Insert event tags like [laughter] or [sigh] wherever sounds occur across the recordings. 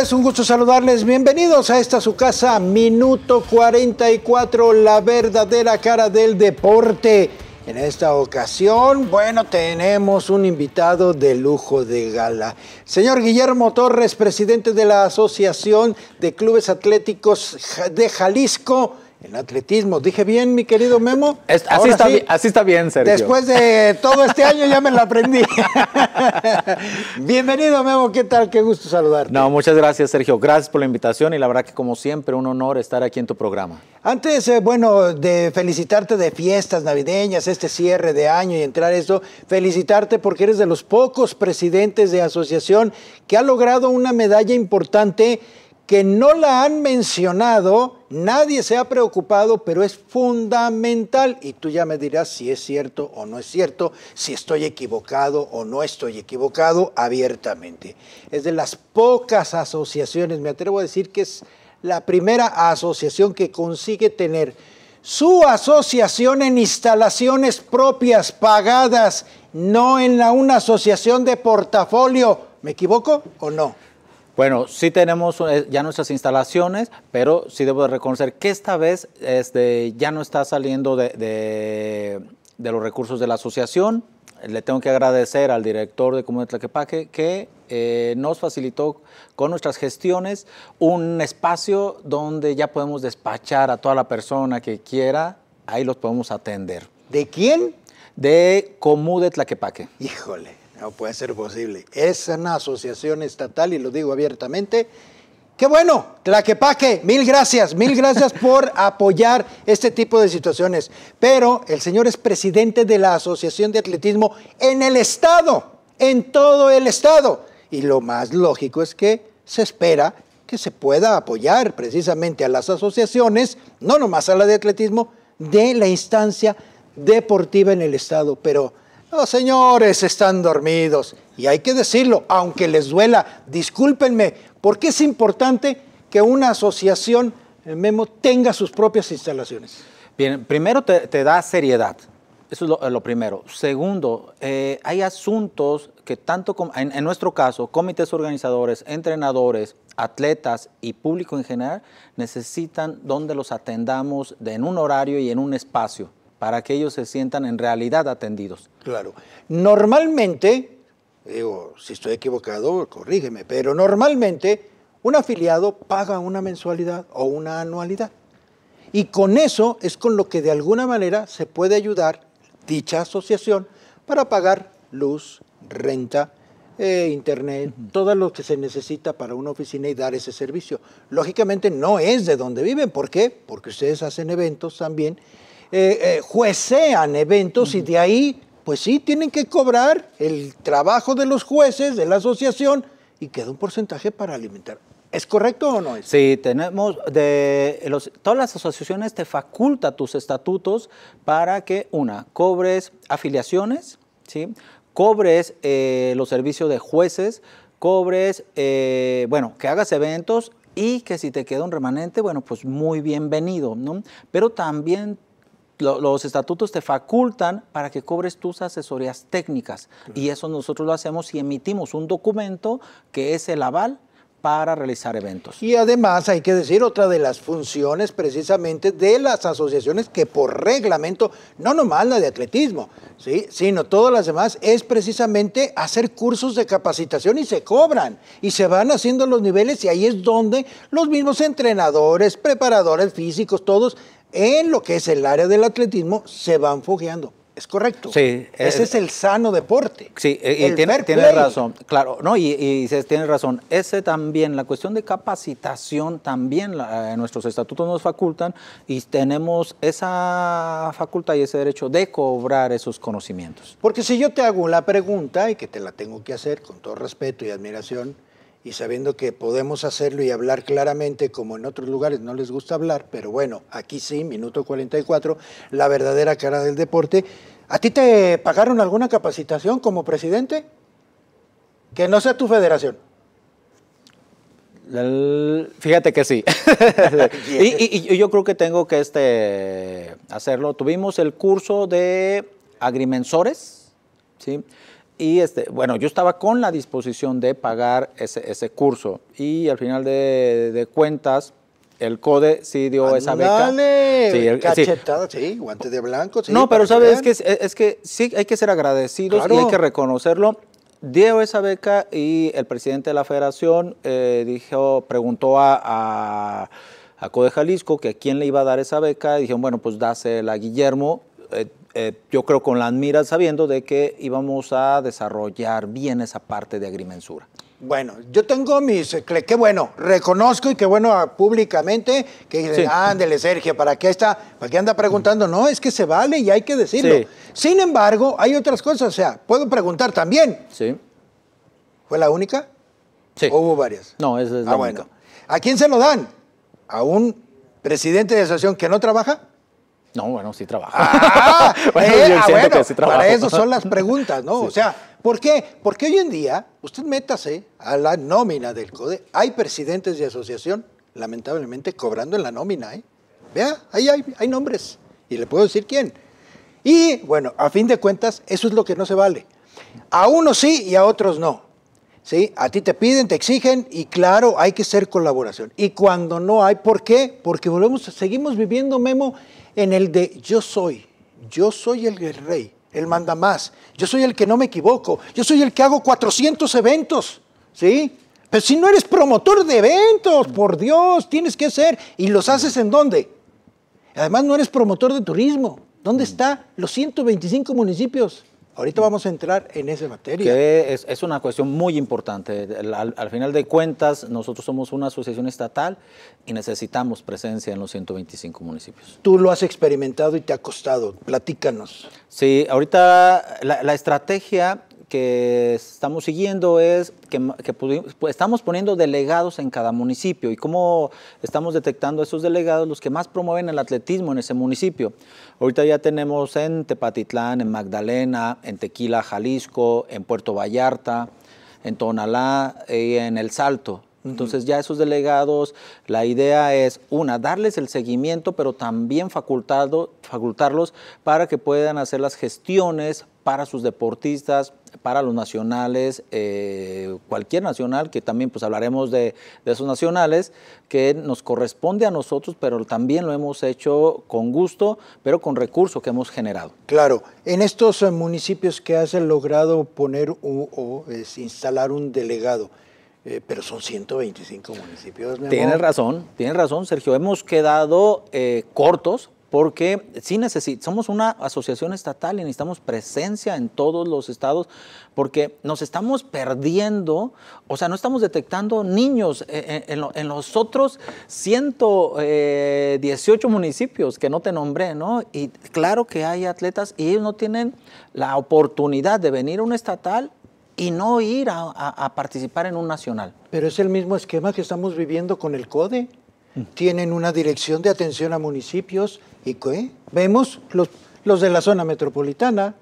Es un gusto saludarles. Bienvenidos a esta su casa, minuto 44, la verdadera cara del deporte. En esta ocasión, bueno, tenemos un invitado de lujo de gala. Señor Guillermo Torres, presidente de la Asociación de Clubes Atléticos de Jalisco en atletismo. Dije bien, mi querido Memo. así, está, así, está, bien, Sergio. Después de todo este año ya me lo aprendí. [laughs] Bienvenido, Memo. ¿Qué tal? Qué gusto saludarte. No, muchas gracias, Sergio. Gracias por la invitación y la verdad que como siempre un honor estar aquí en tu programa. Antes, eh, bueno, de felicitarte de fiestas navideñas, este cierre de año y entrar esto, felicitarte porque eres de los pocos presidentes de asociación que ha logrado una medalla importante que no la han mencionado, nadie se ha preocupado, pero es fundamental. Y tú ya me dirás si es cierto o no es cierto, si estoy equivocado o no estoy equivocado abiertamente. Es de las pocas asociaciones, me atrevo a decir que es la primera asociación que consigue tener su asociación en instalaciones propias, pagadas, no en la, una asociación de portafolio. ¿Me equivoco o no? Bueno, sí tenemos eh, ya nuestras instalaciones, pero sí debo de reconocer que esta vez este, ya no está saliendo de, de, los recursos de la asociación. Le tengo que agradecer al director de de Tlaquepaque que eh, nos facilitó con nuestras gestiones un espacio donde ya podemos despachar a toda la persona que quiera, ahí los podemos atender. ¿De quién? De Comú de Tlaquepaque. Híjole. No puede ser posible. Es una asociación estatal y lo digo abiertamente. Qué bueno, Tlaquepaque, mil gracias, mil gracias [laughs] por apoyar este tipo de situaciones. Pero el señor es presidente de la Asociación de Atletismo en el Estado, en todo el Estado. Y lo más lógico es que se espera que se pueda apoyar precisamente a las asociaciones, no nomás a la de atletismo, de la instancia deportiva en el Estado. Pero los señores están dormidos y hay que decirlo, aunque les duela, discúlpenme, porque es importante que una asociación, eh, Memo, tenga sus propias instalaciones. Bien, primero te, da seriedad, eso es lo, primero. Segundo, eh, hay asuntos que tanto, como, en, nuestro caso, comités organizadores, entrenadores, atletas y público en general necesitan donde los atendamos en un horario y en un espacio para que ellos se sientan en realidad atendidos. Claro. Normalmente, digo, si estoy equivocado, corrígeme, pero normalmente un afiliado paga una mensualidad o una anualidad. Y con eso es con lo que de alguna manera se puede ayudar dicha asociación para pagar luz, renta, eh, internet, todo lo que se necesita para una oficina y dar ese servicio. Lógicamente no es de donde viven. ¿Por qué? Porque ustedes hacen eventos también eh, eh, juecean eventos y de ahí, pues sí, tienen que cobrar el trabajo de los jueces, de la asociación, y queda un porcentaje para alimentar. ¿Es correcto o no es? Sí, tenemos de todas las asociaciones te facultan tus estatutos para que una cobres afiliaciones, sí, cobres eh, los servicios de jueces, cobres, bueno, que hagas eventos y que si te queda un remanente, bueno, pues muy bienvenido, ¿no? Pero también los estatutos te facultan para que cobres tus asesorías técnicas y eso nosotros lo hacemos y emitimos un documento que es el aval para realizar eventos. Y además hay que decir otra de las funciones precisamente de las asociaciones que por reglamento, no nomás la de atletismo, ¿sí? sino todas las demás, es precisamente hacer cursos de capacitación y se cobran y se van haciendo los niveles y ahí es donde los mismos entrenadores, preparadores físicos, todos en lo que es el área del atletismo se van fugeando, Es correcto. Sí, Ese es, el sano deporte. Sí, e, y, tiene, razón. Claro, no, y, y tiene razón. Ese también, la cuestión de capacitación también, eh, nuestros estatutos nos facultan y tenemos esa facultad y ese derecho de cobrar esos conocimientos. Porque si yo te hago la pregunta y que te la tengo que hacer con todo respeto y admiración, y sabiendo que podemos hacerlo y hablar claramente, como en otros lugares no les gusta hablar, pero bueno, aquí sí, minuto 44, la verdadera cara del deporte. ¿A ti te pagaron alguna capacitación como presidente? Que no sea tu federación. fíjate que sí. [laughs] y, yo creo que tengo que este, hacerlo. Tuvimos el curso de agrimensores, ¿sí? Y este, bueno, yo estaba con la disposición de pagar ese, curso y al final de, cuentas el CODE sí dio ah, esa beca. Sí, cachetada, sí. guantes de blanco. Sí, no, pero sabes, que es que, es que sí hay que ser agradecidos y hay que reconocerlo. Dio esa beca y el presidente de la federación eh, dijo, preguntó a, a, CODE Jalisco que a quién le iba a dar esa beca. Y dijeron, bueno, pues dásela a Guillermo. Eh, eh, yo creo con las miras sabiendo de que íbamos a desarrollar bien esa parte de agrimensura. Bueno, yo tengo mis, eh, qué bueno, reconozco y qué bueno ah, públicamente que sí. ándele Sergio, ¿para qué está? ¿Para qué anda mm. preguntando? No, es que se vale y hay que decirlo. Sin embargo, hay otras cosas, o sea, puedo preguntar también. Sí. ¿Fue la única? Sí. ¿O hubo varias? No, esa es ah, la bueno. única. ¿A quién se lo dan? ¿A un presidente de asociación que no trabaja? No, bueno, sí trabaja. Ah, [laughs] bueno, eh, yo ah, que sí Para eso son las preguntas, ¿no? [laughs] O sea, ¿por qué? Porque hoy en día, usted métase a la nómina del CODE. Hay presidentes de asociación, lamentablemente, cobrando en la nómina, ¿eh? Vea, ahí hay, nombres. Y le puedo decir quién. Y bueno, a fin de cuentas, eso es lo que no se vale. A unos sí y a otros no. ¿Sí? A ti te piden, te exigen y claro, hay que ser colaboración. Y cuando no hay, ¿por qué? Porque volvemos, seguimos viviendo, Memo, en el de yo soy, yo soy el rey, el manda más, yo soy el que no me equivoco, yo soy el que hago 400 eventos, ¿sí? Pero si no eres promotor de eventos, por Dios, tienes que ser, y los haces en dónde? Además no eres promotor de turismo, ¿dónde mm. está los 125 municipios? Ahorita vamos a entrar en esa materia. es, una cuestión muy importante. Al, final de cuentas, nosotros somos una asociación estatal y necesitamos presencia en los 125 municipios. Tú lo has experimentado y te ha costado. Platícanos. Sí, ahorita la estrategia que estamos siguiendo es que, pues, estamos poniendo delegados en cada municipio y cómo estamos detectando esos delegados, los que más promueven el atletismo en ese municipio. Ahorita ya tenemos en Tepatitlán, en Magdalena, en Tequila, Jalisco, en Puerto Vallarta, en Tonalá eh, y en El Salto. Entonces ya esos delegados, la idea es, una, darles el seguimiento, pero también facultarlos para que puedan hacer las gestiones para sus deportistas, para los nacionales, eh, cualquier nacional, que también pues hablaremos de, esos nacionales, que nos corresponde a nosotros, pero también lo hemos hecho con gusto, pero con recursos que hemos generado. Claro, en estos eh, municipios que has logrado poner o instalar un delegado, eh, pero son 125 municipios. tienes razón, tienes razón, Sergio. Hemos quedado cortos porque sí necesitamos, somos una asociación estatal y necesitamos presencia en todos los estados, porque nos estamos perdiendo, o sea, no estamos detectando niños e-, e-, en, los otros 118 eh, municipios que no te nombré, ¿no? Y claro que hay atletas y ellos no tienen la oportunidad de venir a un estatal y no ir a, a participar en un nacional. Pero es el mismo esquema que estamos viviendo con el CODE tienen una dirección de atención a municipios y ¿qué? vemos los, los de la zona metropolitana.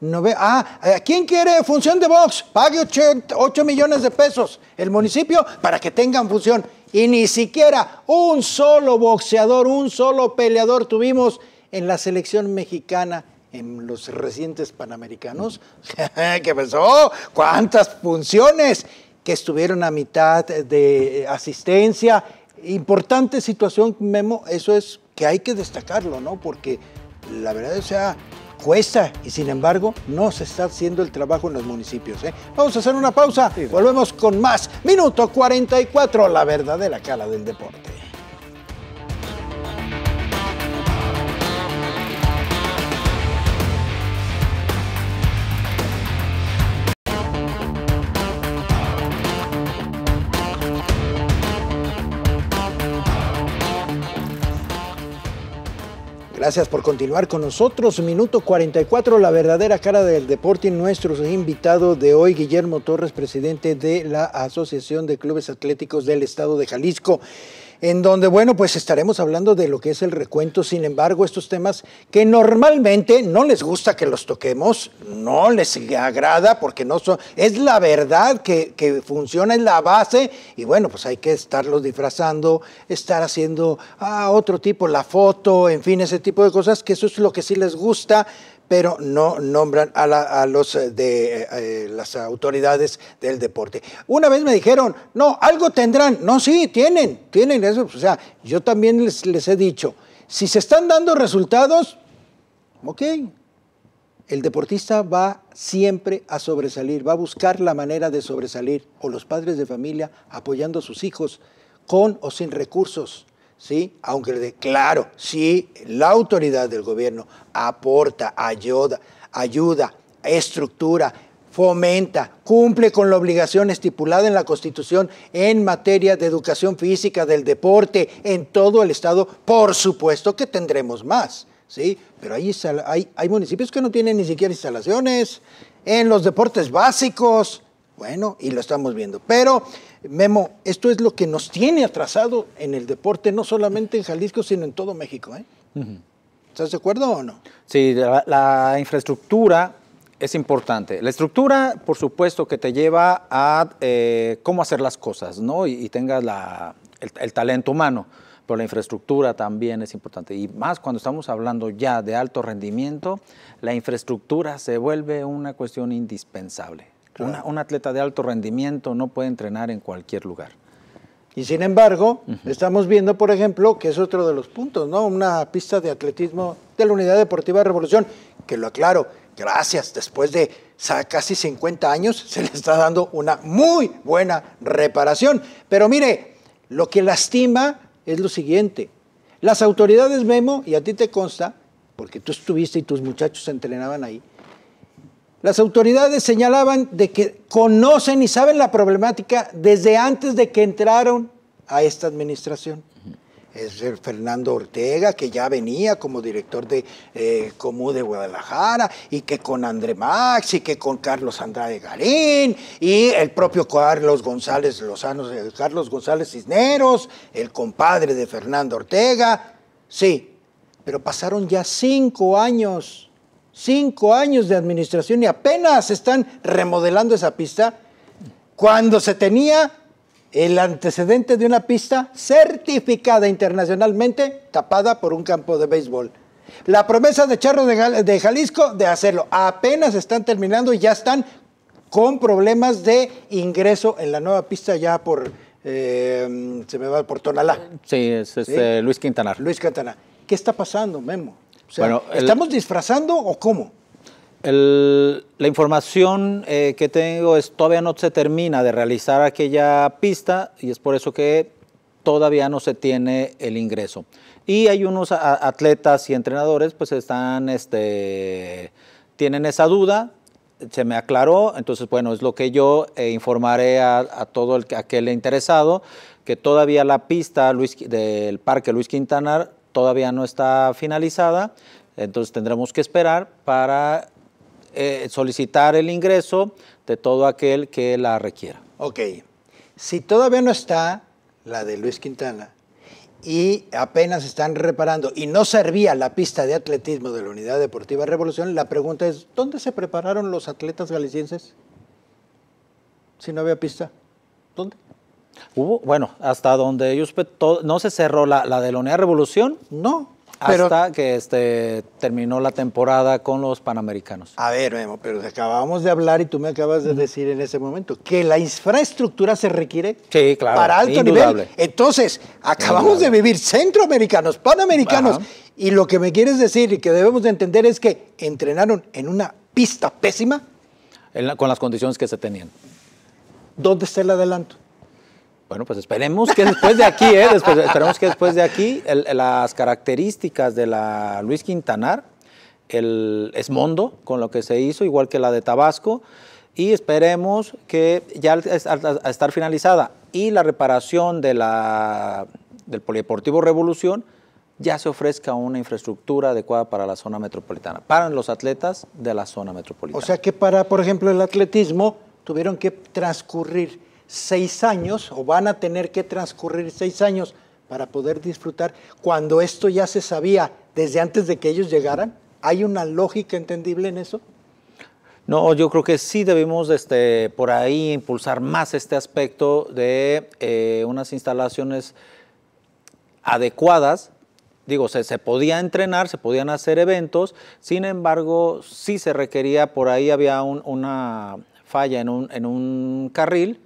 no ve, ah, eh, ¿quién quiere función de box? Pague 8 millones de pesos el municipio para que tengan función. Y ni siquiera un solo boxeador, un solo peleador tuvimos en la selección mexicana en los recientes panamericanos. [laughs] ¿Qué pasó? ¿Cuántas funciones? que estuvieron a mitad de asistencia importante situación, Memo, eso es que hay que destacarlo, ¿no? Porque la verdad, es sea, cuesta y sin embargo no se está haciendo el trabajo en los municipios. ¿eh? Vamos a hacer una pausa, volvemos con más. Minuto 44, la verdadera cala del deporte. Gracias por continuar con nosotros. Minuto 44, la verdadera cara del deporte. Nuestro invitado de hoy, Guillermo Torres, presidente de la Asociación de Clubes Atléticos del Estado de Jalisco en donde, bueno, pues estaremos hablando de lo que es el recuento, sin embargo, estos temas que normalmente no les gusta que los toquemos, no les agrada porque no son, es la verdad que, funciona, es la base, y bueno, pues hay que estarlos disfrazando, estar haciendo ah, otro tipo, la foto, en fin, ese tipo de cosas, que eso es lo que sí les gusta pero no nombran a, los eh, de eh, eh, las autoridades del deporte. Una vez me dijeron, no, algo tendrán. No, sí, tienen, tienen eso. O sea, yo también les he dicho, si se están dando resultados, ok, el deportista va siempre a sobresalir, va a buscar la manera de sobresalir, o los padres de familia apoyando a sus hijos con o sin recursos. ¿sí? Aunque le claro, si sí, la autoridad del gobierno aporta, ayuda, ayuda, estructura, fomenta, cumple con la obligación estipulada en la Constitución en materia de educación física, del deporte, en todo el Estado, por supuesto que tendremos más, ¿sí? Pero hay municipios que no tienen ni siquiera instalaciones, en los deportes básicos, bueno, y lo estamos viendo. Pero, Memo, esto es lo que nos tiene atrasado en el deporte, no solamente en Jalisco, sino en todo México. ¿eh? ¿Estás de acuerdo o no? Sí, la, infraestructura es importante. La estructura, por supuesto, que te lleva a eh, cómo hacer las cosas, ¿no? Y, tengas el, talento humano. Pero la infraestructura también es importante. Y más cuando estamos hablando ya de alto rendimiento, la infraestructura se vuelve una cuestión indispensable un atleta de alto rendimiento no puede entrenar en cualquier lugar. Y sin embargo, estamos viendo, por ejemplo, que es otro de los puntos, ¿no? Una pista de atletismo de la Unidad Deportiva Revolución, que lo aclaro, gracias, después de casi 50 años [laughs] se le está dando una muy buena reparación. Pero mire, lo que lastima es lo siguiente. Las autoridades, Memo, y a ti te consta, porque tú estuviste y tus muchachos entrenaban ahí, las autoridades señalaban de que conocen y saben la problemática desde antes de que entraron a esta administración. Es el Fernando Ortega, que ya venía como director de eh, Comú de Guadalajara, y que con André Max, y que con Carlos Andrade Galín y el propio Carlos González Lozano, Carlos González Cisneros, el compadre de Fernando Ortega. Sí, pero pasaron ya cinco años cinco años de administración y apenas están remodelando esa pista, cuando se tenía el antecedente de una pista certificada internacionalmente, tapada por un campo de béisbol. La promesa de Charro de, Jalisco de hacerlo. Apenas están terminando y ya están con problemas de ingreso en la nueva pista ya por, eh, se me va, por Tonalá. Sí, es, este Luis Quintana. Luis Quintanar. ¿Qué está pasando, Memo? ¿Estamos disfrazando o cómo? la información eh, que tengo es todavía no se termina de realizar aquella pista y es por eso que todavía no se tiene el ingreso. Y hay unos atletas y entrenadores pues están, este, tienen esa duda, se me aclaró, entonces bueno, es lo que yo eh, informaré a, todo el, aquel interesado, que todavía la pista Luis, del Parque Luis Quintanar todavía no está finalizada, entonces tendremos que esperar para eh, solicitar el ingreso de todo aquel que la requiera. Ok, si todavía no está la de Luis Quintana y apenas están reparando y no servía la pista de atletismo de la Unidad Deportiva Revolución, la pregunta es, ¿dónde se prepararon los atletas galicienses? Si no había pista, ¿dónde? bueno, hasta donde ellos no se cerró la, de la Revolución, no, hasta que este, terminó la temporada con los Panamericanos. A ver, pero acabamos de hablar y tú me acabas de decir en ese momento que la infraestructura se requiere para alto nivel. Entonces, acabamos de vivir centroamericanos, panamericanos, y lo que me quieres decir y que debemos de entender es que entrenaron en una pista pésima. con las condiciones que se tenían. ¿Dónde está el adelanto? Bueno, pues esperemos que después de aquí, ¿eh? esperemos que después de aquí, las características de la Luis Quintanar, el Esmondo, con lo que se hizo, igual que la de Tabasco, y esperemos que ya al, estar finalizada y la reparación de la, del Polideportivo Revolución, ya se ofrezca una infraestructura adecuada para la zona metropolitana, para los atletas de la zona metropolitana. O sea que para, por ejemplo, el atletismo tuvieron que transcurrir seis años o van a tener que transcurrir seis años para poder disfrutar cuando esto ya se sabía desde antes de que ellos llegaran? ¿Hay una lógica entendible en eso? No, yo creo que sí debemos este, por ahí impulsar más este aspecto de eh, unas instalaciones adecuadas. Digo, se, podía entrenar, se podían hacer eventos, sin embargo, sí se requería, por ahí había una falla en un carril,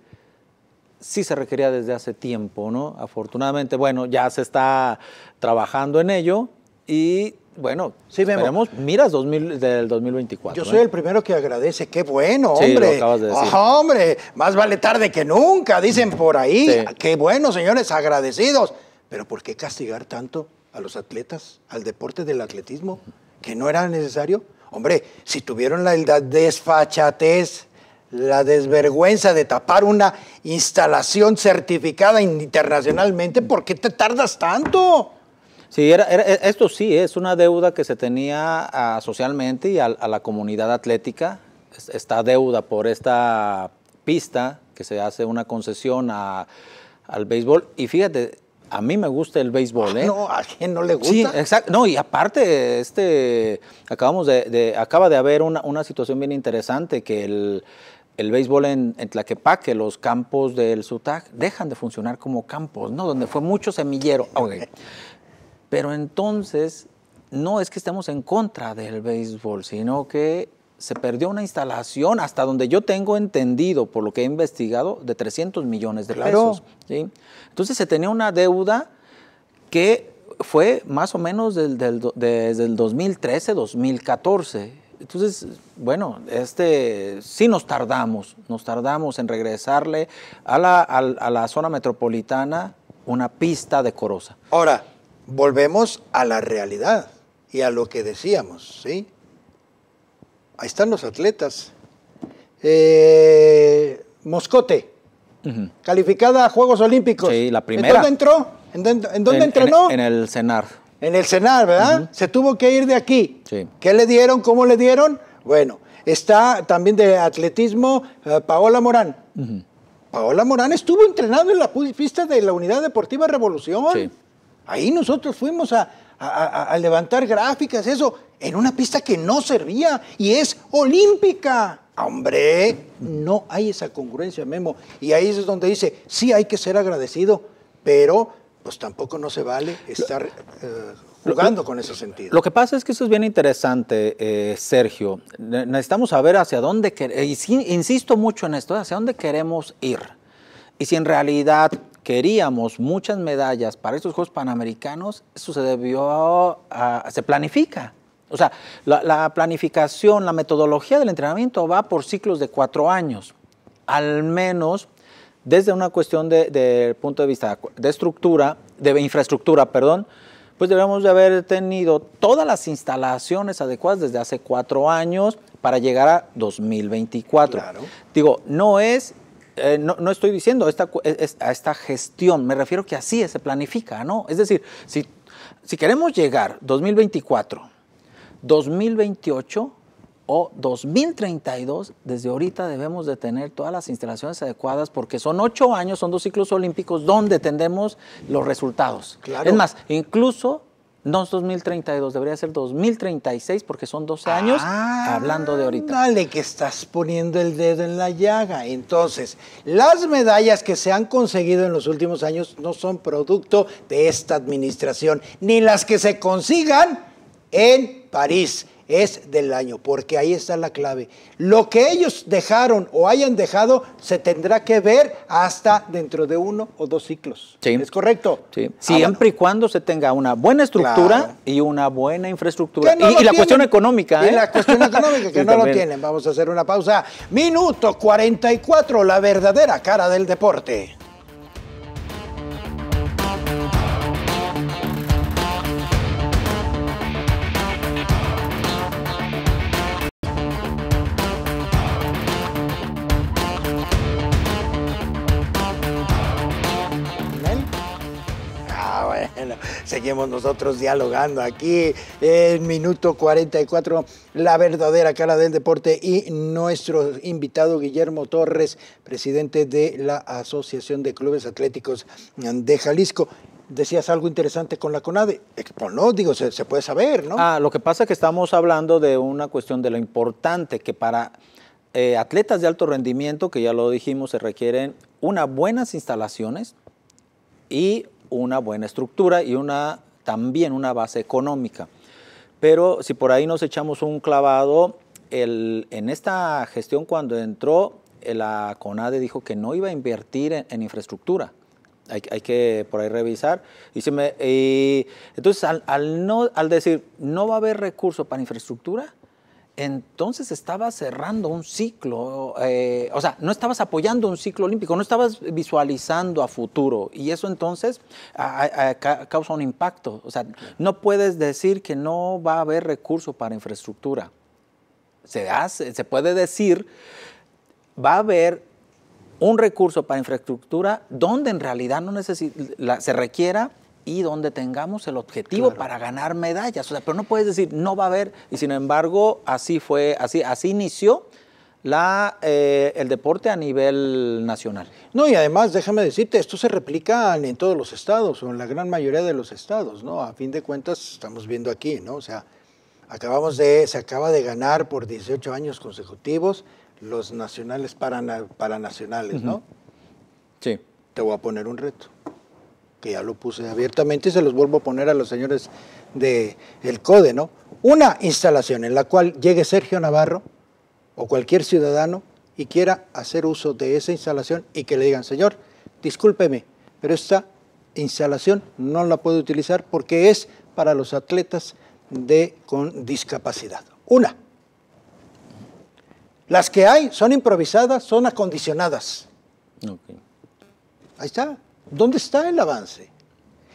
sí se requería desde hace tiempo, ¿no? Afortunadamente, bueno, ya se está trabajando en ello y bueno, sí, esperemos miras 2000, del 2024. Yo ¿eh? soy el primero que agradece. Qué bueno, sí, hombre. Lo hombre, más vale tarde que nunca, dicen por ahí. Qué bueno, señores, agradecidos. Pero ¿por qué castigar tanto a los atletas, al deporte del atletismo, que no era necesario? Hombre, si tuvieron la desfachatez la desvergüenza de tapar una instalación certificada internacionalmente, ¿por qué te tardas tanto? Sí, era, e, esto sí es una deuda que se tenía ah, socialmente y a, la comunidad atlética. Esta deuda por esta pista que se hace una concesión al béisbol. Y fíjate, a mí me gusta el béisbol, ah, ¿eh? No, a quién no le gusta. Sí, exacto. No, y aparte, este, acabamos de, acaba de haber una, una situación bien interesante que el, el béisbol en, Tlaquepaque, los campos del SUTAC dejan de funcionar como campos, ¿no? Donde fue mucho semillero. Ah, Pero entonces, no es que estemos en contra del béisbol, sino que se perdió una instalación, hasta donde yo tengo entendido, por lo que he investigado, de 300 millones de pesos. Entonces se tenía una deuda que fue más o menos desde el 2013, 2014. Entonces, bueno, este, sí nos tardamos, nos tardamos en regresarle a la, zona metropolitana una pista decorosa. Ahora, volvemos a la realidad y a lo que decíamos, ¿sí? Ahí están los atletas. Eh, Moscote, calificada a Juegos Olímpicos. Sí, la primera. ¿En dónde entró? ¿En, dónde entrenó? En, en el CENAR en el Senar, ¿verdad? Se tuvo que ir de aquí. ¿Qué le dieron? ¿Cómo le dieron? Bueno, está también de atletismo eh, Paola Morán. Paola Morán estuvo entrenando en la pista de la Unidad Deportiva Revolución. Ahí nosotros fuimos a, a, levantar gráficas, eso, en una pista que no servía y es olímpica. Hombre, no hay esa congruencia, Memo. Y ahí es donde dice, sí hay que ser agradecido, pero pues tampoco no se vale estar eh, jugando con ese sentido. Lo que pasa es que eso es bien interesante, eh, Sergio. Necesitamos saber hacia dónde queremos, insisto mucho en esto, hacia dónde queremos ir. Y si en realidad queríamos muchas medallas para estos Juegos Panamericanos, eso se debió, a, se planifica. O sea, la, la planificación, la metodología del entrenamiento va por ciclos de cuatro años. Al menos desde una cuestión de, punto de vista de estructura, de infraestructura, perdón, pues debemos de haber tenido todas las instalaciones adecuadas desde hace cuatro años para llegar a 2024. Digo, no es eh, no, estoy diciendo esta, a esta gestión, me refiero que así se planifica, ¿no? Es decir, si, si queremos llegar 2024, 2028, o 2032, desde ahorita debemos de tener todas las instalaciones adecuadas porque son ocho años, son dos ciclos olímpicos donde tendremos los resultados. Es más, incluso no es 2032, debería ser 2036 porque son 12 años ah, hablando de ahorita. Dale, que estás poniendo el dedo en la llaga. Entonces, las medallas que se han conseguido en los últimos años no son producto de esta administración, ni las que se consigan en París es del año, porque ahí está la clave. Lo que ellos dejaron o hayan dejado se tendrá que ver hasta dentro de uno o dos ciclos. ¿Es correcto? Ah, Siempre y cuando se tenga una buena estructura y una buena infraestructura. y, ¿eh? la cuestión económica. ¿eh? Y la cuestión económica, que no lo tienen. Vamos a hacer una pausa. Minuto 44, la verdadera cara del deporte. Seguimos nosotros dialogando aquí en minuto 44, la verdadera cara del deporte y nuestro invitado Guillermo Torres, presidente de la Asociación de Clubes Atléticos de Jalisco decías algo interesante con la CONADE. pues no, digo, se, puede saber, ¿no? Ah, lo que pasa es que estamos hablando de una cuestión de lo importante que para eh, atletas de alto rendimiento, que ya lo dijimos, se requieren unas buenas instalaciones y una buena estructura y una, también una base económica. Pero si por ahí nos echamos un clavado, el, en esta gestión cuando entró, eh, la CONADE dijo que no iba a invertir en, infraestructura. Hay, que por ahí revisar. Y, me, entonces, al, al, no, al decir no va a haber recursos para infraestructura, entonces estabas cerrando un ciclo, eh, o sea, no estabas apoyando un ciclo olímpico, no estabas visualizando a futuro y eso entonces causa un impacto. O sea, no puedes decir que no va a haber recurso para infraestructura. Se, hace, se puede decir, va a haber un recurso para infraestructura donde en realidad no se requiera y donde tengamos el objetivo para ganar medallas. O sea, pero no puedes decir no va a haber. Y sin embargo, así fue, así, así inició la, eh, el deporte a nivel nacional. No, y además, déjame decirte, esto se replica en todos los estados, o en la gran mayoría de los estados, ¿no? A fin de cuentas, estamos viendo aquí, ¿no? O sea, acabamos de, se acaba de ganar por 18 años consecutivos los nacionales para paranacionales, ¿no? Sí. Te voy a poner un reto que ya lo puse abiertamente y se los vuelvo a poner a los señores del el CODE, ¿no? Una instalación en la cual llegue Sergio Navarro o cualquier ciudadano y quiera hacer uso de esa instalación y que le digan, señor, discúlpeme, pero esta instalación no la puedo utilizar porque es para los atletas de, con discapacidad. Una. Las que hay son improvisadas, son acondicionadas. Ahí está. ¿Dónde está el avance?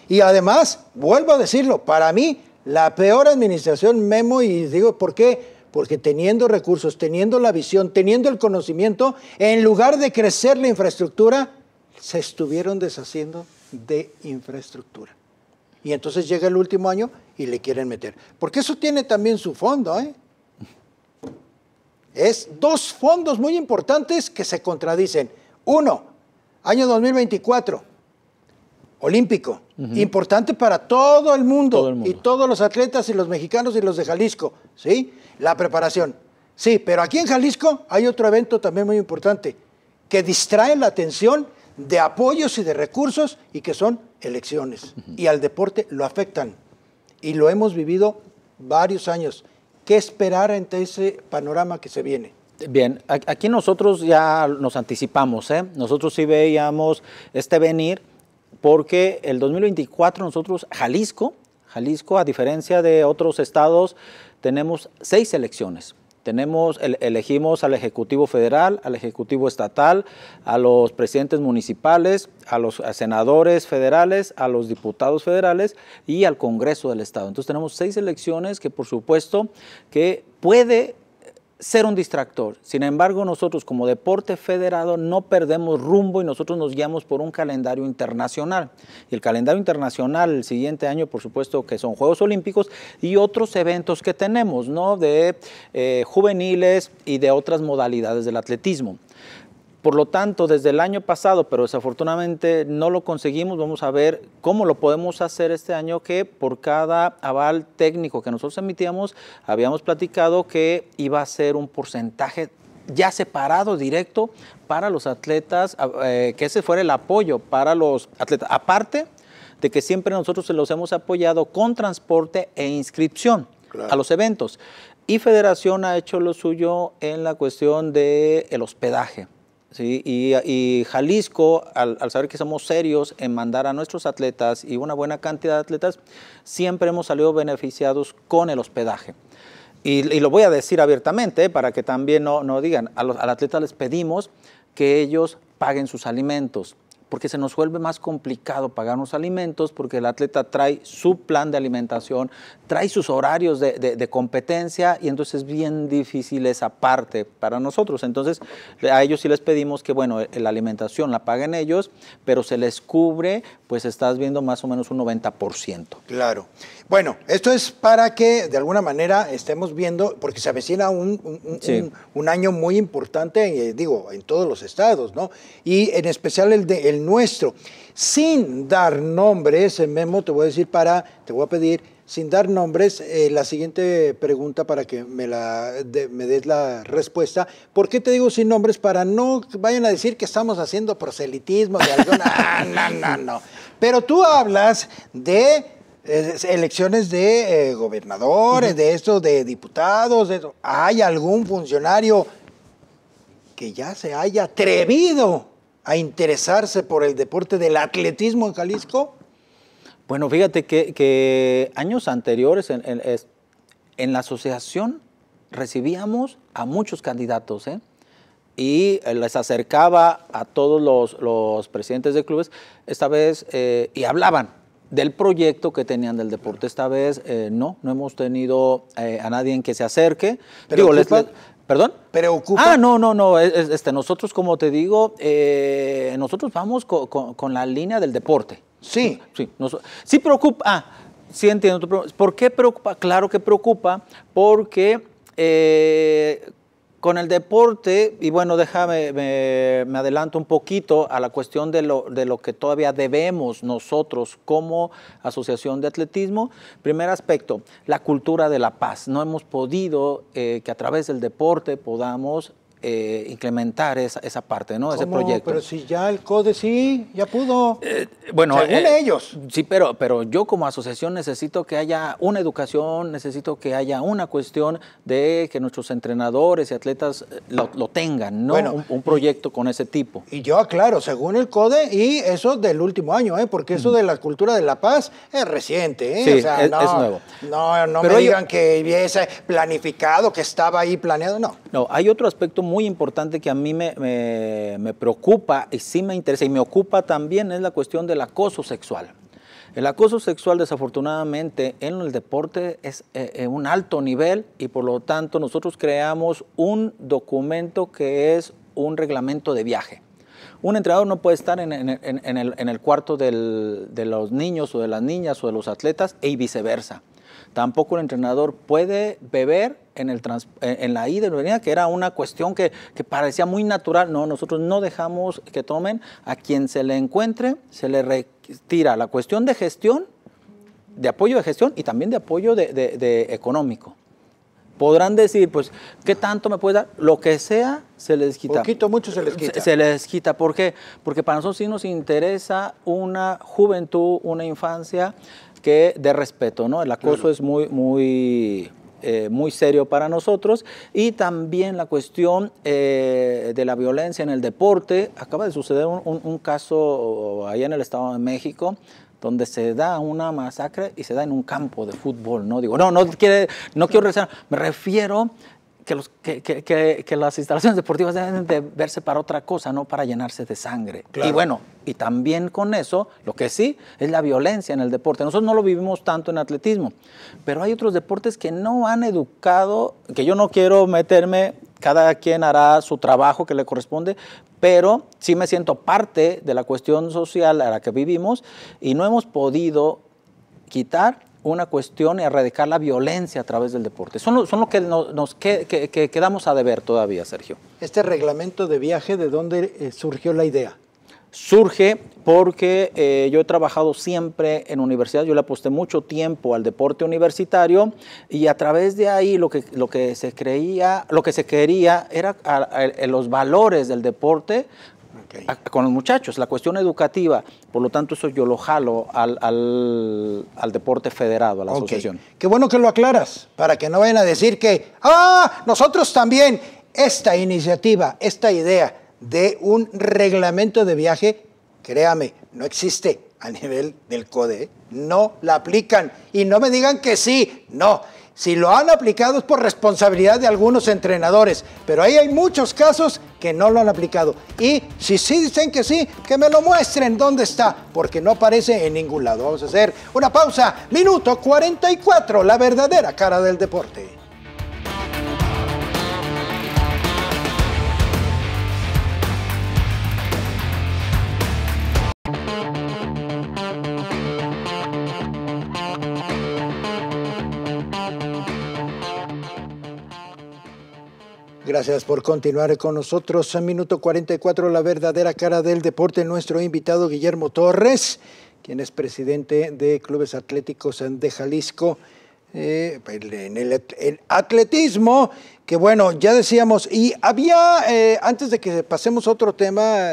Y además, vuelvo a decirlo, para mí la peor administración Memo, y digo, ¿por qué? Porque teniendo recursos, teniendo la visión, teniendo el conocimiento, en lugar de crecer la infraestructura, se estuvieron deshaciendo de infraestructura. Y entonces llega el último año y le quieren meter. Porque eso tiene también su fondo, ¿eh? Es dos fondos muy importantes que se contradicen. Uno, año 2024, olímpico, importante para todo el, mundo, y todos los atletas y los mexicanos y los de Jalisco, ¿sí? La preparación. Sí, pero aquí en Jalisco hay otro evento también muy importante que distrae la atención de apoyos y de recursos y que son elecciones. Y al deporte lo afectan. Y lo hemos vivido varios años. ¿Qué esperar ante ese panorama que se viene? Bien, aquí nosotros ya nos anticipamos, ¿eh? nosotros sí veíamos este venir porque el 2024 nosotros, Jalisco, Jalisco, a diferencia de otros estados, tenemos seis elecciones. Tenemos, elegimos al Ejecutivo Federal, al Ejecutivo Estatal, a los presidentes municipales, a los senadores federales, a los diputados federales y al Congreso del Estado. Entonces tenemos seis elecciones que por supuesto que puede ser un distractor. Sin embargo, nosotros como deporte federado no perdemos rumbo y nosotros nos guiamos por un calendario internacional. Y el calendario internacional el siguiente año, por supuesto, que son Juegos Olímpicos y otros eventos que tenemos, ¿no? De eh, juveniles y de otras modalidades del atletismo. Por lo tanto, desde el año pasado, pero desafortunadamente no lo conseguimos, vamos a ver cómo lo podemos hacer este año, que por cada aval técnico que nosotros emitíamos, habíamos platicado que iba a ser un porcentaje ya separado, directo, para los atletas, eh, que ese fuera el apoyo para los atletas. Aparte de que siempre nosotros los hemos apoyado con transporte e inscripción a los eventos. Y Federación ha hecho lo suyo en la cuestión del hospedaje. Y, Jalisco, al, saber que somos serios en mandar a nuestros atletas y una buena cantidad de atletas, siempre hemos salido beneficiados con el hospedaje. Y, lo voy a decir abiertamente ¿eh? para que también no, digan, a los, al atleta les pedimos que ellos paguen sus alimentos porque se nos vuelve más complicado pagar los alimentos, porque el atleta trae su plan de alimentación, trae sus horarios de, de competencia y entonces es bien difícil esa parte para nosotros. Entonces a ellos sí les pedimos que, bueno, e, la alimentación la paguen ellos, pero se les cubre, pues estás viendo más o menos un 90%. Claro. Bueno, esto es para que de alguna manera estemos viendo, porque se avecina un, un, año muy importante, eh, digo, en todos los estados, ¿no? Y en especial el, de, el nuestro. Sin dar nombres, eh, Memo, te voy a decir para, te voy a pedir, sin dar nombres, eh, la siguiente pregunta para que me, la, me des la respuesta. ¿Por qué te digo sin nombres? Para no vayan a decir que estamos haciendo proselitismo de alguna. [laughs] Ah, no, no, no. Pero tú hablas de elecciones de eh, gobernadores, de esto, de diputados, ¿hay algún funcionario que ya se haya atrevido a interesarse por el deporte del atletismo en Jalisco? Bueno, fíjate que, años anteriores en, la asociación recibíamos a muchos candidatos ¿eh? y eh, les acercaba a todos los, presidentes de clubes, esta vez, y hablaban del proyecto que tenían del deporte. Esta vez eh, no, no hemos tenido eh, a nadie en que se acerque. Digo, ¿Perdón? ¿Preocupa? Ah, no, no, no. Este, nosotros, como te digo, eh, nosotros vamos con, la línea del deporte. Sí. Sí, sí preocupa. Ah, sí entiendo. tu ¿Por qué preocupa? Claro que preocupa, porque con el deporte, y bueno, déjame, me, adelanto un poquito a la cuestión de lo, de lo que todavía debemos nosotros como Asociación de Atletismo. Primer aspecto, la cultura de la paz. No hemos podido eh, que a través del deporte podamos eh, incrementar esa, parte, ¿no? Ese proyecto. Pero si ya el CODE sí, ya pudo. Eh, bueno, según eh, ellos. Sí, pero, pero yo como asociación necesito que haya una educación, necesito que haya una cuestión de que nuestros entrenadores y atletas lo, tengan, ¿no? un, proyecto con ese tipo. Y yo aclaro, según el CODE y eso del último año, ¿eh? Porque eso de la cultura de la paz es reciente, ¿eh? Sí, es, nuevo. No, no me digan que hubiese planificado, que estaba ahí planeado, no. No, hay otro aspecto muy muy importante que a mí me, me, preocupa y sí me interesa y me ocupa también es la cuestión del acoso sexual. El acoso sexual, desafortunadamente, en el deporte es eh, eh, un alto nivel y por lo tanto nosotros creamos un documento que es un reglamento de viaje. Un entrenador no puede estar en, en, en el, cuarto de los niños o de las niñas o de los atletas y viceversa. Tampoco el entrenador puede beber en, el eh, en la ida que era una cuestión que, parecía muy natural. No, nosotros no dejamos que tomen a quien se le encuentre, se le retira la cuestión de gestión, de apoyo de gestión y también de apoyo de, económico. Podrán decir, pues, ¿qué tanto me puede dar? Lo que sea, se les quita. Poquito, mucho se les quita. Se, les quita. ¿Por qué? Porque para nosotros sí nos interesa una juventud, una infancia que de respeto, ¿no? El acoso es muy, muy eh, muy serio para nosotros. Y también la cuestión eh, de la violencia en el deporte. Acaba de suceder un, caso oh, allá en el Estado de México donde se da una masacre y se da en un campo de fútbol, ¿no? Digo, no, no, quiere, no quiero rezar, me refiero que, los, que, las instalaciones deportivas deben de verse para otra cosa, no para llenarse de sangre. Y bueno, y también con eso, lo que sí es la violencia en el deporte. Nosotros no lo vivimos tanto en atletismo, pero hay otros deportes que no han educado, que yo no quiero meterme, cada quien hará su trabajo que le corresponde, pero sí me siento parte de la cuestión social a la que vivimos y no hemos podido quitar una cuestión y erradicar la violencia a través del deporte. Son lo, que nos, que, quedamos a deber todavía, Sergio. Este reglamento de viaje, ¿de dónde eh, surgió la idea? Surge porque eh, yo he trabajado siempre en universidad, yo le aposté mucho tiempo al deporte universitario y a través de ahí lo que, lo que se creía, lo que se quería era los valores del deporte con los muchachos. La cuestión educativa, por lo tanto, eso yo lo jalo al, deporte federado, a la asociación. Qué bueno que lo aclaras, para que no vayan a decir que, ah, nosotros también, esta iniciativa, esta idea de un reglamento de viaje, créame, no existe a nivel del CODE, no la aplican. Y no me digan que sí, no. Si lo han aplicado es por responsabilidad de algunos entrenadores, pero ahí hay muchos casos que no lo han aplicado. Y si sí dicen que sí, que me lo muestren dónde está, porque no aparece en ningún lado. Vamos a hacer una pausa. Minuto 44, la verdadera cara del deporte. Gracias por continuar con nosotros. En minuto 44, la verdadera cara del deporte, nuestro invitado Guillermo Torres, quien es presidente de Clubes Atléticos de Jalisco. Eh, en el, atletismo, que bueno, ya decíamos, y había, eh, antes de que pasemos a otro tema,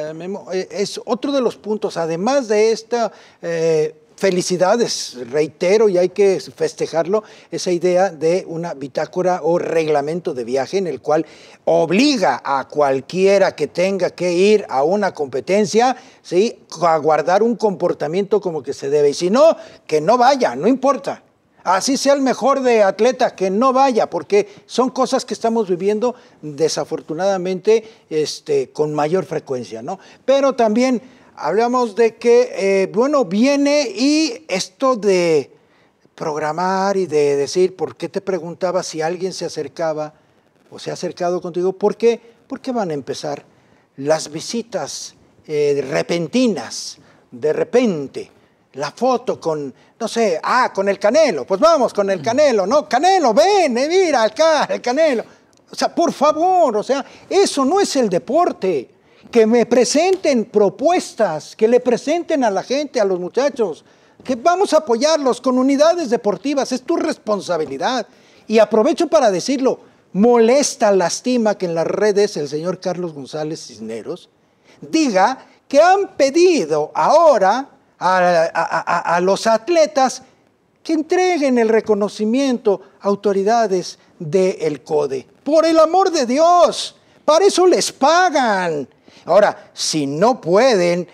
eh, es otro de los puntos, además de esta felicidades, reitero, y hay que festejarlo, esa idea de una bitácora o reglamento de viaje en el cual obliga a cualquiera que tenga que ir a una competencia, A guardar un comportamiento como que se debe. Y si no, que no vaya, no importa. Así sea el mejor de atleta, que no vaya, porque son cosas que estamos viviendo desafortunadamente este, con mayor frecuencia, ¿no? Pero también Hablamos de que, eh, bueno, viene y esto de programar y de decir por qué te preguntaba si alguien se acercaba o se ha acercado contigo, ¿por qué? Porque van a empezar las visitas eh, repentinas, de repente, la foto con, no sé, ah, con el canelo, pues vamos con el canelo, no, canelo, ven, eh, mira acá, el canelo. O sea, por favor, o sea, eso no es el deporte que me presenten propuestas, que le presenten a la gente, a los muchachos, que vamos a apoyarlos con unidades deportivas, es tu responsabilidad. Y aprovecho para decirlo, molesta, lastima que en las redes el señor Carlos González Cisneros diga que han pedido ahora a, los atletas que entreguen el reconocimiento a autoridades del CODE. Por el amor de Dios, para eso les pagan. Ahora, si no pueden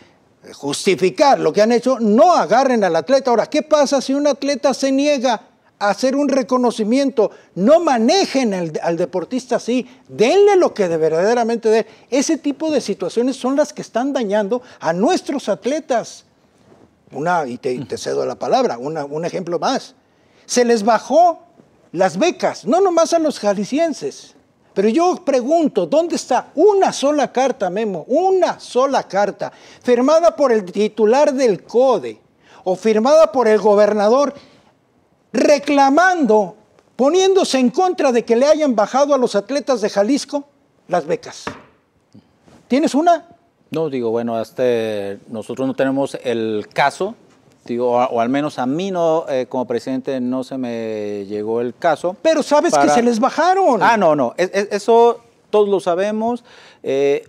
justificar lo que han hecho, no agarren al atleta. Ahora, ¿qué pasa si un atleta se niega a hacer un reconocimiento? No manejen al, deportista así, denle lo que de verdaderamente dé. Ese tipo de situaciones son las que están dañando a nuestros atletas. Una, y te, cedo la palabra, un ejemplo más. Se les bajó las becas, no nomás a los jaliscienses, pero yo pregunto, ¿dónde está una sola carta, Memo? Una sola carta, firmada por el titular del CODE o firmada por el gobernador, reclamando, poniéndose en contra de que le hayan bajado a los atletas de Jalisco las becas. ¿Tienes una? No, digo, bueno, este, nosotros no tenemos el caso o, al menos a mí no, eh, como presidente no se me llegó el caso. Pero sabes que se les bajaron. Ah, no, no, eso todos lo sabemos. Eh,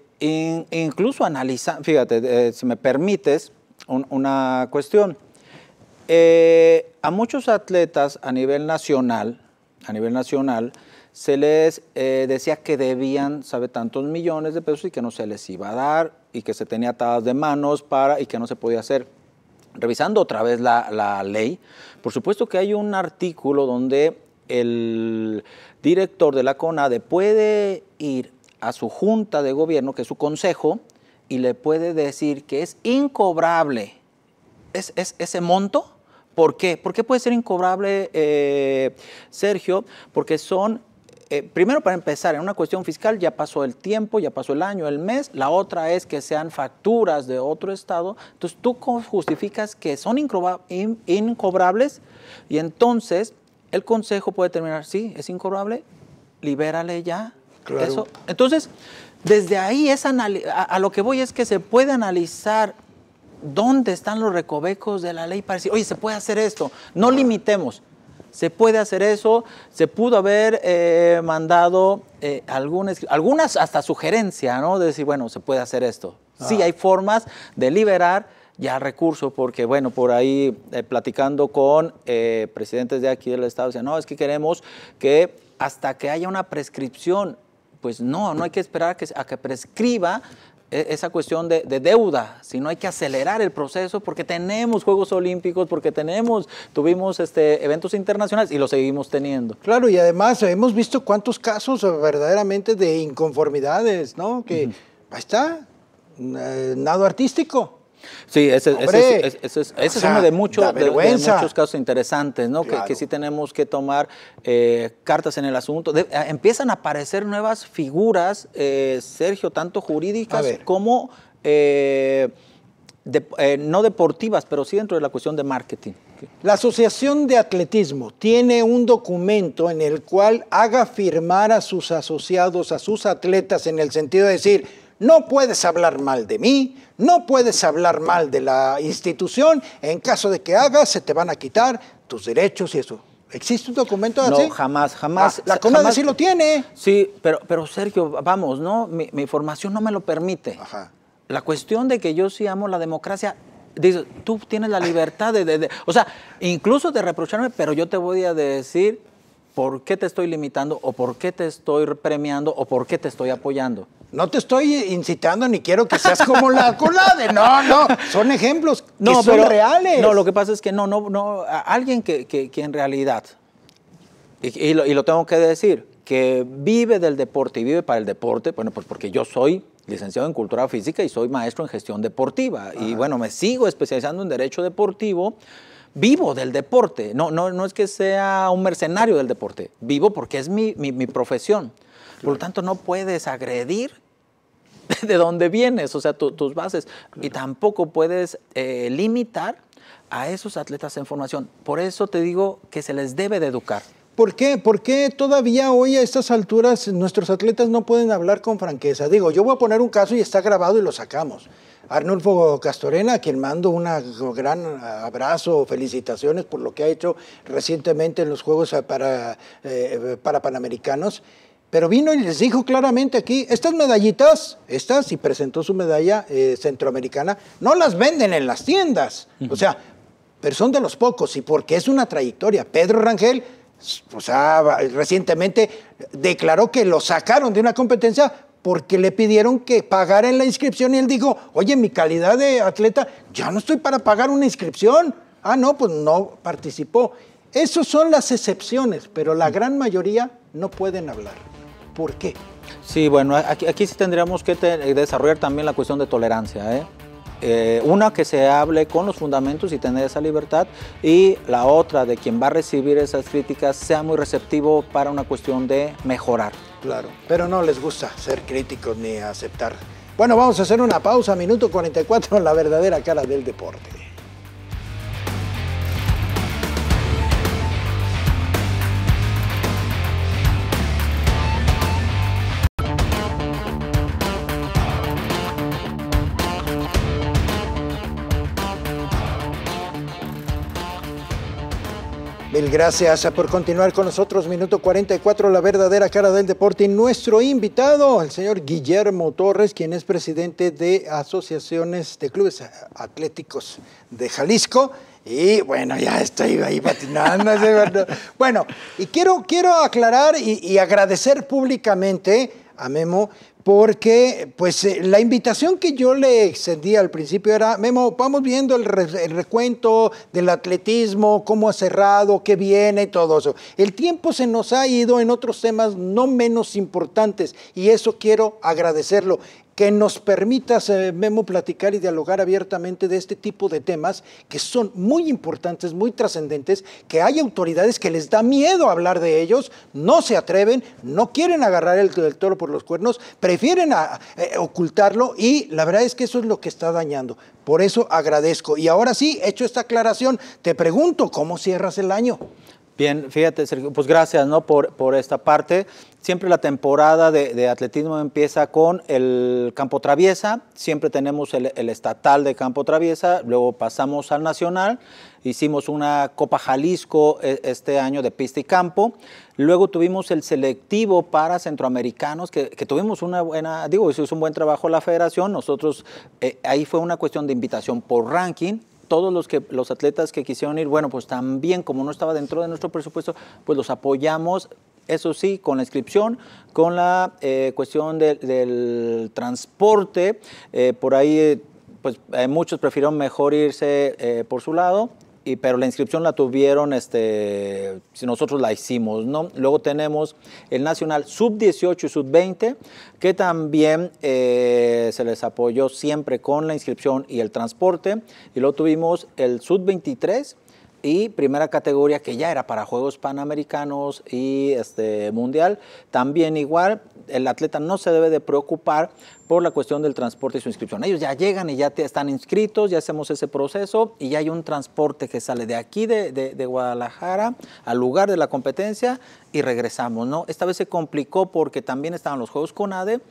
incluso analizando, fíjate, eh, si me permites, una cuestión. a muchos atletas a nivel nacional, a nivel nacional, se les decía que debían, sabe, tantos millones de pesos y que no se les iba a dar y que se tenía atadas de manos para y que no se podía hacer revisando otra vez la, ley, por supuesto que hay un artículo donde el director de la CONADE puede ir a su junta de gobierno, que es su consejo, y le puede decir que es incobrable es, ese monto. ¿Por qué? ¿Por qué puede ser incobrable, eh, Sergio? Porque son eh, primero para empezar, en una cuestión fiscal ya pasó el tiempo, ya pasó el año, el mes, la otra es que sean facturas de otro estado, entonces tú justificas que son incobrables y entonces el Consejo puede determinar, sí, es incobrable, libérale ya. Entonces, desde ahí es a lo que voy es que se puede analizar dónde están los recovecos de la ley para decir, oye, se puede hacer esto, no limitemos. Se puede hacer eso, se pudo haber eh, mandado eh, algunas, hasta sugerencia, ¿no? De decir, bueno, se puede hacer esto. Sí, ah. hay formas de liberar ya recursos, porque bueno, por ahí eh, platicando con presidentes de aquí del Estado, decían, no, es que queremos que hasta que haya una prescripción, pues no, no hay que esperar a que prescriba e-, esa cuestión de, de, deuda, no hay que acelerar el proceso porque tenemos Juegos Olímpicos, porque tenemos, tuvimos este, eventos internacionales y lo seguimos teniendo. Claro, y además hemos visto cuántos casos verdaderamente de inconformidades, ¿no? Que ahí está, eh, nado artístico. Sí, ese, es, uno de, muchos casos interesantes, ¿no? Que, sí tenemos que tomar eh, cartas en el asunto. empiezan a aparecer nuevas figuras, eh, Sergio, tanto jurídicas como eh, no deportivas, pero sí dentro de la cuestión de marketing. La Asociación de Atletismo tiene un documento en el cual haga firmar a sus asociados, a sus atletas, en el sentido de decir, no puedes hablar mal de mí, no puedes hablar mal de la institución. En caso de que hagas, se te van a quitar tus derechos y eso. ¿Existe un documento así? No, jamás, jamás. Ah, la comadre sí lo tiene. Sí, pero, pero Sergio, vamos, ¿no? Mi, mi formación no me lo permite. Ajá. La cuestión de que yo sí amo la democracia, dice, tú tienes la libertad de, o sea, incluso de reprocharme, pero yo te voy a decir por qué te estoy limitando o por qué te estoy premiando o por qué te estoy apoyando. No te estoy incitando ni quiero que seas como la colade. No, no. Son ejemplos no, son reales. No, lo que pasa es que no, no, no. Alguien que, en realidad, y, lo, tengo que decir, que vive del deporte y vive para el deporte, bueno, pues porque yo soy licenciado en cultura física y soy maestro en gestión deportiva. Y bueno, me sigo especializando en derecho deportivo vivo del deporte, no, no, no es que sea un mercenario del deporte, vivo porque es mi, profesión. Por lo tanto, no puedes agredir [laughs] de dónde vienes, o sea, tus bases, y tampoco puedes eh, limitar a esos atletas en formación. Por eso te digo que se les debe de educar. ¿Por qué? ¿Por todavía hoy a estas alturas nuestros atletas no pueden hablar con franqueza? Digo, yo voy a poner un caso y está grabado y lo sacamos. Arnulfo Castorena, a quien mando un gran abrazo, felicitaciones por lo que ha hecho recientemente en los Juegos para, eh, para Panamericanos. Pero vino y les dijo claramente aquí, estas medallitas, estas, y presentó su medalla eh, centroamericana, no las venden en las tiendas. O sea, pero son de los pocos, y porque es una trayectoria. Pedro Rangel o sea, recientemente declaró que lo sacaron de una competencia porque le pidieron que en la inscripción y él dijo, oye, mi calidad de atleta, ya no estoy para pagar una inscripción. Ah, no, pues no participó. Esas son las excepciones, pero la gran mayoría no pueden hablar. ¿Por qué? Sí, bueno, aquí, sí tendríamos que desarrollar también la cuestión de tolerancia. ¿eh? Eh, una que se hable con los fundamentos y tener esa libertad y la otra de quien va a recibir esas críticas sea muy receptivo para una cuestión de mejorar. Claro, pero no les gusta ser críticos ni aceptar. Bueno, vamos a hacer una pausa, minuto 44, [laughs] la verdadera cara del deporte. gracias por continuar con nosotros. Minuto 44, la verdadera cara del deporte. nuestro invitado, el señor Guillermo Torres, quien es presidente de asociaciones de clubes atléticos de Jalisco. Y bueno, ya estoy ahí patinando. bueno, y quiero, quiero aclarar y, y agradecer públicamente a Memo, porque pues eh, la invitación que yo le extendí al principio era, Memo, vamos viendo el, recuento del atletismo, cómo ha cerrado, qué viene, todo eso. El tiempo se nos ha ido en otros temas no menos importantes y eso quiero agradecerlo que nos permitas, eh, Memo, platicar y dialogar abiertamente de este tipo de temas que son muy importantes, muy trascendentes, que hay autoridades que les da miedo hablar de ellos, no se atreven, no quieren agarrar el, toro por los cuernos, prefieren eh, ocultarlo y la verdad es que eso es lo que está dañando. Por eso agradezco. Y ahora sí, hecho esta aclaración, te pregunto, ¿cómo cierras el año? Bien, fíjate, Sergio, pues gracias ¿no? por, por esta parte. Siempre la temporada de, atletismo empieza con el campo traviesa, siempre tenemos el, estatal de campo traviesa, luego pasamos al nacional, hicimos una Copa Jalisco e, este año de pista y campo, luego tuvimos el selectivo para centroamericanos, que, tuvimos una buena, digo, hizo un buen trabajo la federación, nosotros, eh, ahí fue una cuestión de invitación por ranking, todos los, que, los atletas que quisieron ir, bueno, pues también como no estaba dentro de nuestro presupuesto, pues los apoyamos, eso sí, con la inscripción, con la eh, cuestión del transporte, eh, por ahí... pues eh, muchos prefirieron mejor irse por su lado, pero la inscripción la tuvieron, este, nosotros la hicimos, ¿no? Luego tenemos el Nacional Sub-18 y Sub-20, que también eh, se les apoyó siempre con la inscripción y el transporte. Y luego tuvimos el Sub-23 y primera categoría que ya era para Juegos Panamericanos y este, Mundial. También igual, el atleta no se debe de preocupar por la cuestión del transporte y su inscripción. Ellos ya llegan y ya están inscritos, ya hacemos ese proceso y ya hay un transporte que sale de aquí, de, Guadalajara, al lugar de la competencia y regresamos, ¿no? Esta vez se complicó porque también estaban los Juegos CONADE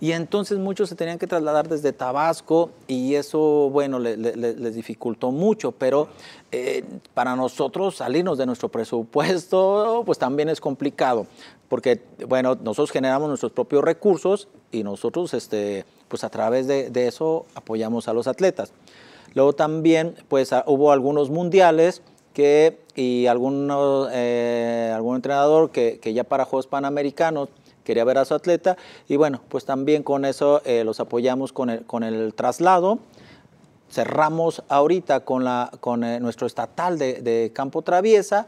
y entonces muchos se tenían que trasladar desde Tabasco y eso, bueno, les dificultó mucho, pero eh, para nosotros salirnos de nuestro presupuesto, pues también es complicado porque, bueno, nosotros generamos nuestros propios recursos y nosotros, este, pues a través de, eso, apoyamos a los atletas. Luego también, pues ah, hubo algunos mundiales que, y eh, algún entrenador que, ya para Juegos Panamericanos, quería ver a su atleta y bueno, pues también con eso eh, los apoyamos con el, con el traslado. Cerramos ahorita con, la, con eh, nuestro estatal de, Campo Traviesa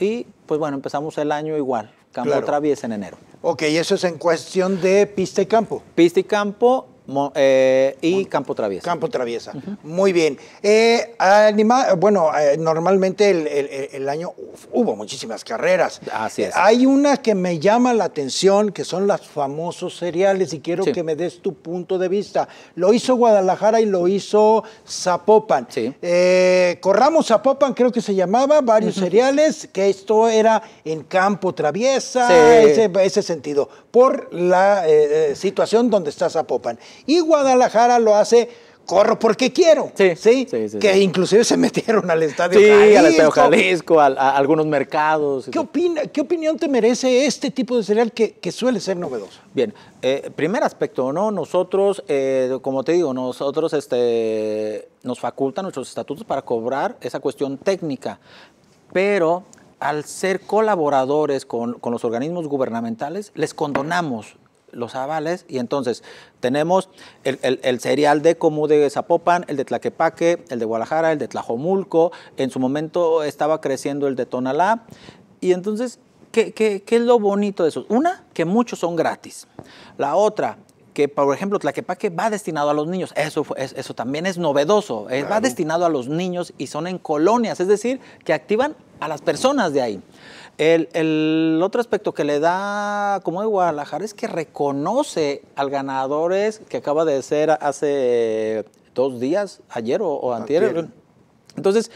y pues bueno, empezamos el año igual, Campo otra vez en enero. Ok, eso es en cuestión de pista y campo. Pista y campo eh, y Campo Traviesa. Campo Traviesa. Muy bien. Eh, bueno, eh, normalmente el, año hubo muchísimas carreras. Así es. hay una que me llama la atención, que son los famosos cereales, y quiero que me des tu punto de vista. Lo hizo Guadalajara y lo hizo Zapopan. Corramos Zapopan, creo que se llamaba, varios cereales, que esto era en Campo Traviesa, ese, ese, sentido, por la situación donde está Zapopan y Guadalajara lo hace corro porque quiero. Sí. ¿sí? sí, que inclusive se [laughs] metieron al Estadio Jalisco. al Estadio Jalisco, a, algunos mercados. ¿Qué, opina, ¿Qué opinión te merece este tipo de cereal que, suele ser novedoso? Bien, eh, primer aspecto, ¿no? Nosotros, eh, como te digo, nosotros este, nos facultan nuestros estatutos para cobrar esa cuestión técnica, pero al ser colaboradores con, con los organismos gubernamentales, les condonamos los avales y entonces tenemos el, cereal de como de Zapopan, el de Tlaquepaque, el de Guadalajara, el de Tlajomulco, en su momento estaba creciendo el de Tonalá y entonces, ¿qué, qué, qué es lo bonito de eso? Una, que muchos son gratis. La otra, que por ejemplo Tlaquepaque va destinado a los niños. Eso, eso también es novedoso. Eh, va destinado a los niños y son en colonias, es decir, que activan a las personas de ahí. El, otro aspecto que le da como de Guadalajara es que reconoce al ganador es, que acaba de ser hace dos días, ayer o, anterior Entonces,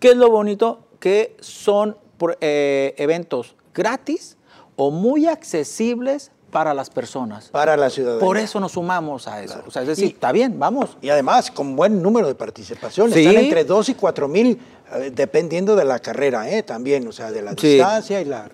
¿qué es lo bonito? Que son eh, eventos gratis o muy accesibles para las personas. Para la ciudadanía. Por eso nos sumamos a eso. O sea, es decir, está bien, vamos. Y además, con buen número de participaciones ¿Sí? Están entre 2 y 4 mil, eh, dependiendo de la carrera, eh, también, o sea, de la distancia y la,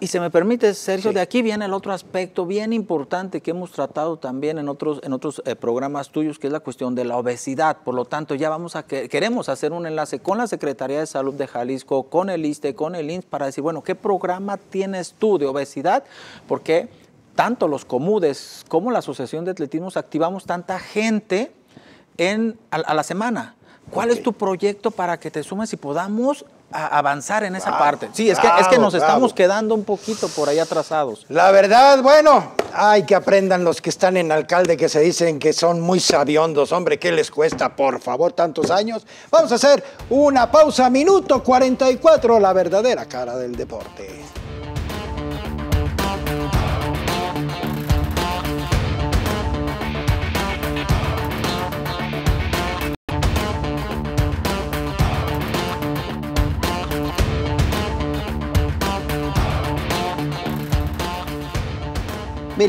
Y se me permite, Sergio, de aquí viene el otro aspecto bien importante que hemos tratado también en otros, en otros eh, programas tuyos, que es la cuestión de la obesidad. Por lo tanto, ya vamos a queremos hacer un enlace con la Secretaría de Salud de Jalisco, con el ISTE, con el INS, para decir, bueno, ¿qué programa tienes tú de obesidad? Porque tanto los comudes como la Asociación de Atletismo activamos tanta gente en, a, la semana. ¿Cuál es tu proyecto para que te sumes y podamos avanzar en esa parte? Sí, es, que, es que nos estamos quedando un poquito por ahí atrasados. La verdad, bueno, hay que aprendan los que están en alcalde que se dicen que son muy sabiondos. Hombre, ¿qué les cuesta, por favor, tantos años? Vamos a hacer una pausa, minuto 44, la verdadera cara del deporte.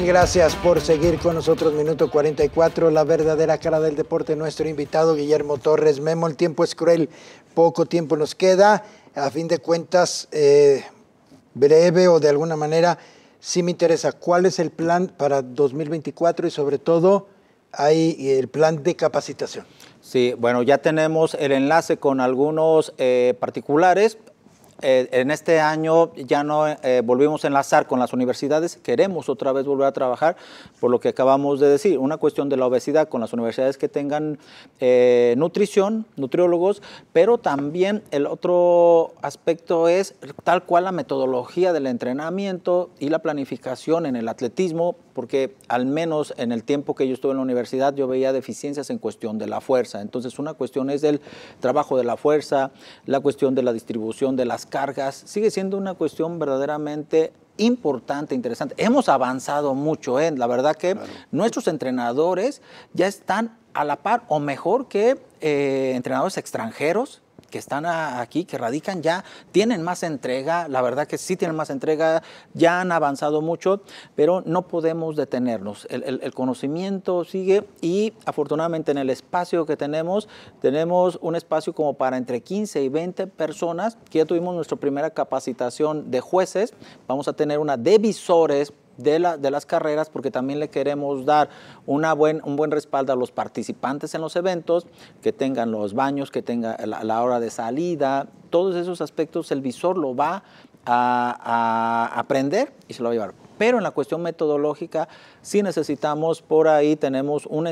gracias por seguir con nosotros. Minuto 44, la verdadera cara del deporte. Nuestro invitado Guillermo Torres. Memo, el tiempo es cruel. Poco tiempo nos queda. A fin de cuentas, eh, breve o de alguna manera, sí me interesa cuál es el plan para 2024 y sobre todo hay el plan de capacitación. Sí, bueno, ya tenemos el enlace con algunos eh, particulares. Eh, en este año ya no eh, volvimos a enlazar con las universidades, queremos otra vez volver a trabajar por lo que acabamos de decir, una cuestión de la obesidad con las universidades que tengan eh, nutrición, nutriólogos, pero también el otro aspecto es tal cual la metodología del entrenamiento y la planificación en el atletismo porque al menos en el tiempo que yo estuve en la universidad yo veía deficiencias en cuestión de la fuerza. Entonces una cuestión es el trabajo de la fuerza, la cuestión de la distribución de las cargas, sigue siendo una cuestión verdaderamente importante, interesante. Hemos avanzado mucho, ¿eh? la verdad que nuestros entrenadores ya están a la par o mejor que eh, entrenadores extranjeros que están aquí, que radican ya, tienen más entrega, la verdad que sí tienen más entrega, ya han avanzado mucho, pero no podemos detenernos. El, conocimiento sigue y afortunadamente en el espacio que tenemos, tenemos un espacio como para entre 15 y 20 personas, que ya tuvimos nuestra primera capacitación de jueces, vamos a tener una de visores de, las carreras porque también le queremos dar una buen, un buen respaldo a los participantes en los eventos, que tengan los baños, que tenga la, hora de salida, todos esos aspectos el visor lo va a, a aprender y se lo va a llevar. Pero en la cuestión metodológica sí necesitamos, por ahí tenemos un,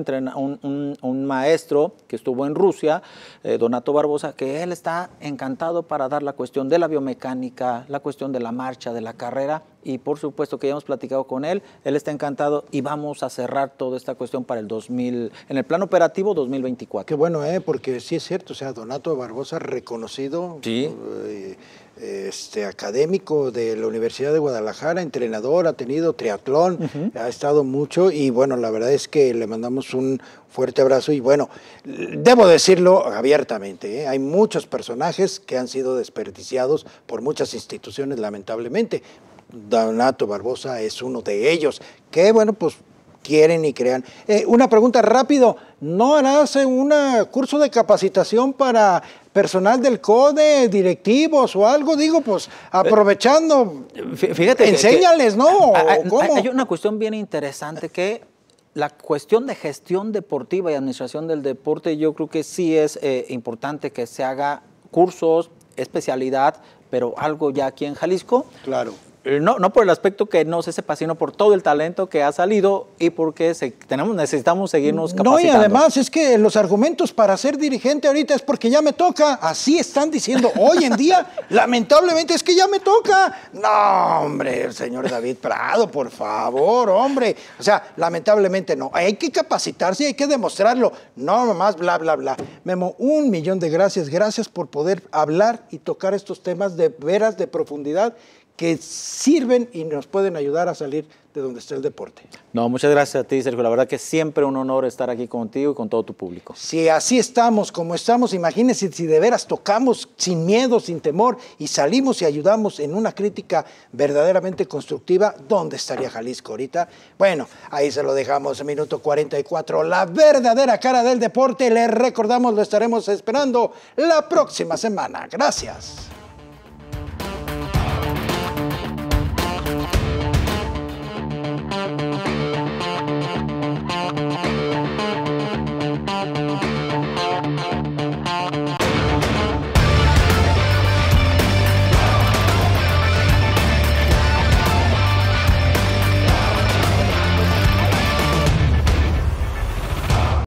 maestro que estuvo en Rusia, eh, Donato Barbosa, que él está encantado para dar la cuestión de la biomecánica, la cuestión de la marcha, de la carrera, y por supuesto que ya hemos platicado con él, él está encantado y vamos a cerrar toda esta cuestión para el 2000, en el plan operativo 2024. Qué bueno, ¿eh? porque sí es cierto, o sea, Donato Barbosa reconocido. Sí. Eh, este, académico de la Universidad de Guadalajara, entrenador, ha tenido triatlón, ha estado mucho y bueno, la verdad es que le mandamos un fuerte abrazo y bueno, debo decirlo abiertamente, ¿eh? hay muchos personajes que han sido desperdiciados por muchas instituciones lamentablemente. Donato Barbosa es uno de ellos, que bueno, pues quieren y crean. Eh, una pregunta rápido, ¿no harás un curso de capacitación para personal del CODE, directivos o algo? Digo, pues eh, aprovechando, fíjate, enséñales, ¿no? Ah, ah, hay, una cuestión bien interesante que la cuestión de gestión deportiva y administración del deporte, yo creo que sí es eh, importante que se haga cursos, especialidad, pero algo ya aquí en Jalisco. Claro. Eh, no, no por el aspecto que no se sepa, sino por todo el talento que ha salido y porque tenemos, necesitamos seguirnos capacitando. No, y además es que los argumentos para ser dirigente ahorita es porque ya me toca. Así están diciendo hoy en día. [laughs] lamentablemente es que ya me toca. No, hombre, el señor David Prado, por favor, hombre. O sea, lamentablemente no. Hay que capacitarse, hay que demostrarlo. No, nomás bla, bla, bla. Memo, un millón de gracias. Gracias por poder hablar y tocar estos temas de veras de profundidad que sirven y nos pueden ayudar a salir de donde está el deporte. No, muchas gracias a ti, Sergio. La verdad que siempre un honor estar aquí contigo y con todo tu público. Si así estamos, como estamos, imagínese si de veras tocamos sin miedo, sin temor y salimos y ayudamos en una crítica verdaderamente constructiva, ¿dónde estaría Jalisco ahorita? Bueno, ahí se lo dejamos, minuto 44. La verdadera cara del deporte, le recordamos, lo estaremos esperando la próxima semana. Gracias. Thank you.